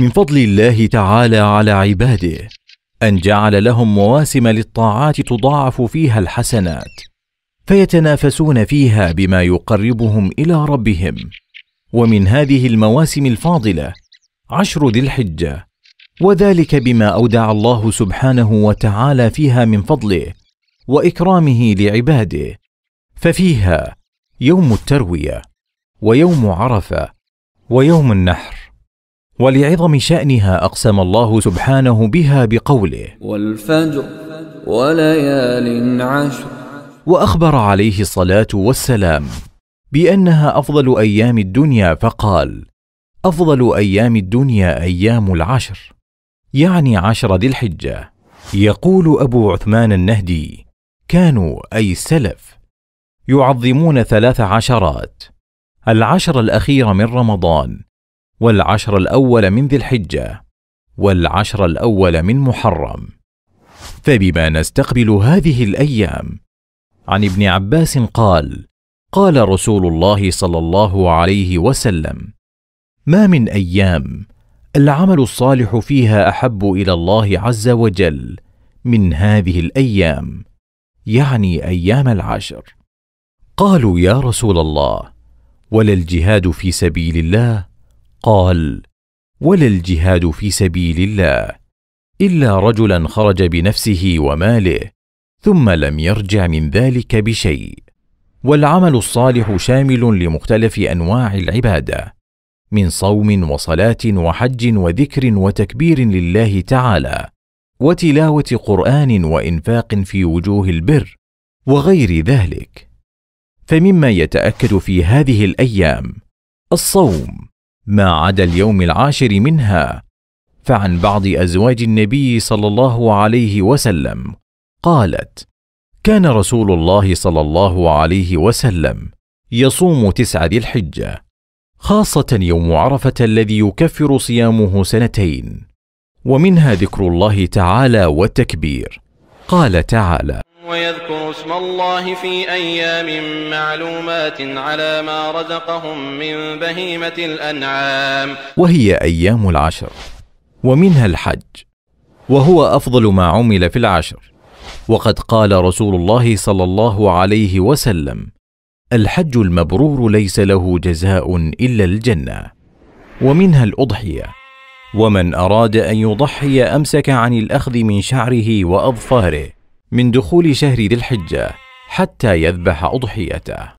من فضل الله تعالى على عباده ان جعل لهم مواسم للطاعات تضاعف فيها الحسنات فيتنافسون فيها بما يقربهم الى ربهم ومن هذه المواسم الفاضله عشر ذي الحجه وذلك بما اودع الله سبحانه وتعالى فيها من فضله واكرامه لعباده ففيها يوم الترويه ويوم عرفه ويوم النحر ولعظم شانها اقسم الله سبحانه بها بقوله والفجر وليال عشر واخبر عليه الصلاه والسلام بانها افضل ايام الدنيا فقال افضل ايام الدنيا ايام العشر يعني عشر ذي الحجه يقول ابو عثمان النهدي كانوا اي السلف يعظمون ثلاث عشرات العشر الاخير من رمضان والعشر الأول من ذي الحجة والعشر الأول من محرم فبما نستقبل هذه الأيام عن ابن عباس قال قال رسول الله صلى الله عليه وسلم ما من أيام العمل الصالح فيها أحب إلى الله عز وجل من هذه الأيام يعني أيام العشر قالوا يا رسول الله ولا الجهاد في سبيل الله قال ولا الجهاد في سبيل الله الا رجلا خرج بنفسه وماله ثم لم يرجع من ذلك بشيء والعمل الصالح شامل لمختلف انواع العباده من صوم وصلاه وحج وذكر وتكبير لله تعالى وتلاوه قران وانفاق في وجوه البر وغير ذلك فمما يتاكد في هذه الايام الصوم ما عدا اليوم العاشر منها فعن بعض ازواج النبي صلى الله عليه وسلم قالت كان رسول الله صلى الله عليه وسلم يصوم تسع ذي الحجه خاصه يوم عرفه الذي يكفر صيامه سنتين ومنها ذكر الله تعالى والتكبير قال تعالى ويذكر اسم الله في أيام معلومات على ما رزقهم من بهيمة الأنعام وهي أيام العشر ومنها الحج وهو أفضل ما عمل في العشر وقد قال رسول الله صلى الله عليه وسلم الحج المبرور ليس له جزاء إلا الجنة ومنها الأضحية ومن أراد أن يضحي أمسك عن الأخذ من شعره وأظفاره من دخول شهر ذي الحجة حتى يذبح أضحيته